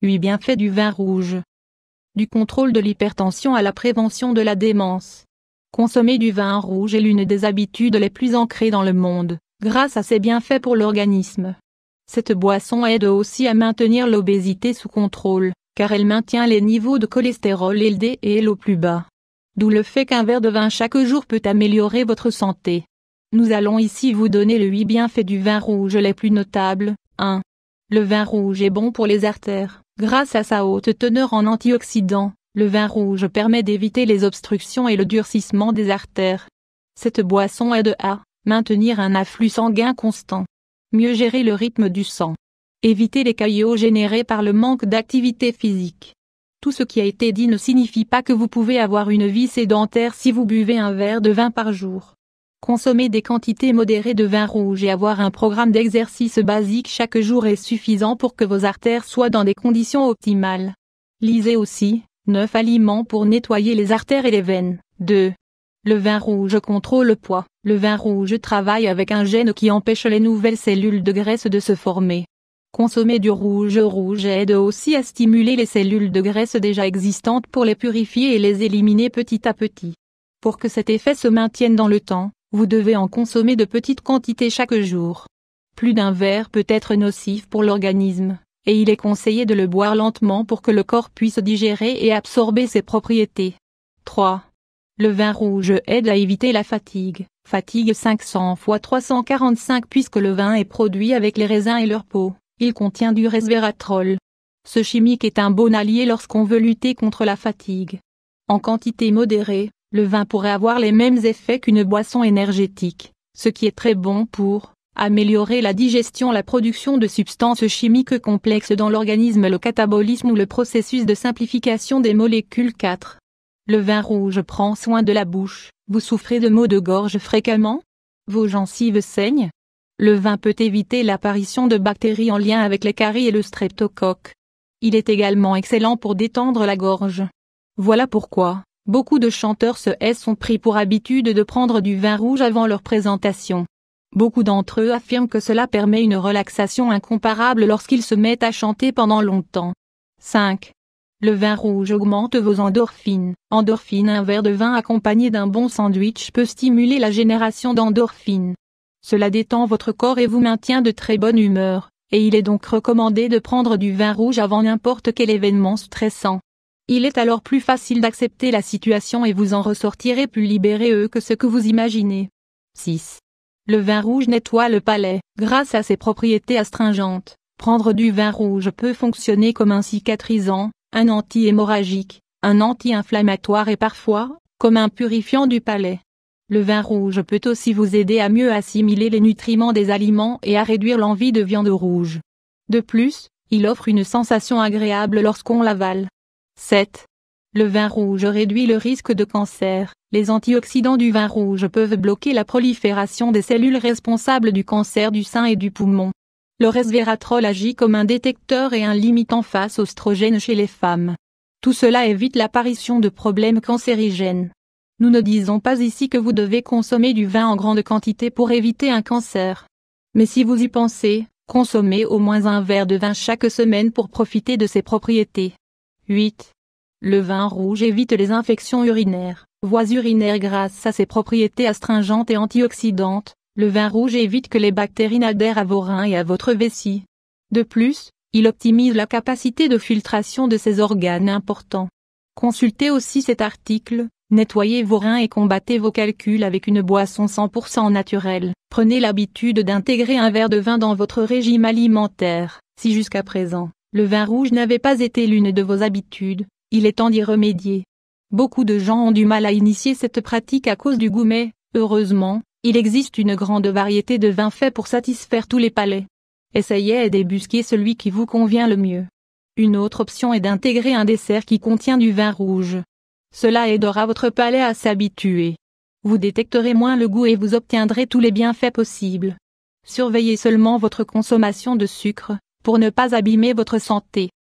8 bienfaits du vin rouge. Du contrôle de l'hypertension à la prévention de la démence. Consommer du vin rouge est l'une des habitudes les plus ancrées dans le monde, grâce à ses bienfaits pour l'organisme. Cette boisson aide aussi à maintenir l'obésité sous contrôle, car elle maintient les niveaux de cholestérol LDL et l'eau plus bas. D'où le fait qu'un verre de vin chaque jour peut améliorer votre santé. Nous allons ici vous donner les 8 bienfaits du vin rouge les plus notables. 1. Le vin rouge est bon pour les artères. Grâce à sa haute teneur en antioxydants, le vin rouge permet d'éviter les obstructions et le durcissement des artères. Cette boisson aide à maintenir un afflux sanguin constant, mieux gérer le rythme du sang, éviter les caillots générés par le manque d'activité physique. Tout ce qui a été dit ne signifie pas que vous pouvez avoir une vie sédentaire si vous buvez un verre de vin par jour. Consommer des quantités modérées de vin rouge et avoir un programme d'exercice basique chaque jour est suffisant pour que vos artères soient dans des conditions optimales. Lisez aussi 9 aliments pour nettoyer les artères et les veines. 2. Le vin rouge contrôle le poids. Le vin rouge travaille avec un gène qui empêche les nouvelles cellules de graisse de se former. Consommer du rouge rouge aide aussi à stimuler les cellules de graisse déjà existantes pour les purifier et les éliminer petit à petit. Pour que cet effet se maintienne dans le temps, vous devez en consommer de petites quantités chaque jour. Plus d'un verre peut être nocif pour l'organisme, et il est conseillé de le boire lentement pour que le corps puisse digérer et absorber ses propriétés. 3. Le vin rouge aide à éviter la fatigue. Fatigue 500 x 345 puisque le vin est produit avec les raisins et leur peau. Il contient du resveratrol. Ce chimique est un bon allié lorsqu'on veut lutter contre la fatigue. En quantité modérée, le vin pourrait avoir les mêmes effets qu'une boisson énergétique, ce qui est très bon pour améliorer la digestion, la production de substances chimiques complexes dans l'organisme, le catabolisme ou le processus de simplification des molécules 4. Le vin rouge prend soin de la bouche. Vous souffrez de maux de gorge fréquemment Vos gencives saignent Le vin peut éviter l'apparition de bactéries en lien avec les caries et le streptocoque. Il est également excellent pour détendre la gorge. Voilà pourquoi Beaucoup de chanteurs se sont ont pris pour habitude de prendre du vin rouge avant leur présentation. Beaucoup d'entre eux affirment que cela permet une relaxation incomparable lorsqu'ils se mettent à chanter pendant longtemps. 5. Le vin rouge augmente vos endorphines. Endorphine Un verre de vin accompagné d'un bon sandwich peut stimuler la génération d'endorphines. Cela détend votre corps et vous maintient de très bonne humeur, et il est donc recommandé de prendre du vin rouge avant n'importe quel événement stressant. Il est alors plus facile d'accepter la situation et vous en ressortirez plus libéré eux que ce que vous imaginez. 6. Le vin rouge nettoie le palais. Grâce à ses propriétés astringentes, prendre du vin rouge peut fonctionner comme un cicatrisant, un anti-hémorragique, un anti-inflammatoire et parfois, comme un purifiant du palais. Le vin rouge peut aussi vous aider à mieux assimiler les nutriments des aliments et à réduire l'envie de viande rouge. De plus, il offre une sensation agréable lorsqu'on l'avale. 7. Le vin rouge réduit le risque de cancer. Les antioxydants du vin rouge peuvent bloquer la prolifération des cellules responsables du cancer du sein et du poumon. Le resveratrol agit comme un détecteur et un limitant face aux oestrogène chez les femmes. Tout cela évite l'apparition de problèmes cancérigènes. Nous ne disons pas ici que vous devez consommer du vin en grande quantité pour éviter un cancer. Mais si vous y pensez, consommez au moins un verre de vin chaque semaine pour profiter de ses propriétés. 8. Le vin rouge évite les infections urinaires, voies urinaires grâce à ses propriétés astringentes et antioxydantes. Le vin rouge évite que les bactéries n'adhèrent à vos reins et à votre vessie. De plus, il optimise la capacité de filtration de ces organes importants. Consultez aussi cet article, nettoyez vos reins et combattez vos calculs avec une boisson 100% naturelle. Prenez l'habitude d'intégrer un verre de vin dans votre régime alimentaire, si jusqu'à présent, le vin rouge n'avait pas été l'une de vos habitudes, il est temps d'y remédier. Beaucoup de gens ont du mal à initier cette pratique à cause du goût mais, heureusement, il existe une grande variété de vins faits pour satisfaire tous les palais. Essayez et débusquez celui qui vous convient le mieux. Une autre option est d'intégrer un dessert qui contient du vin rouge. Cela aidera votre palais à s'habituer. Vous détecterez moins le goût et vous obtiendrez tous les bienfaits possibles. Surveillez seulement votre consommation de sucre, pour ne pas abîmer votre santé.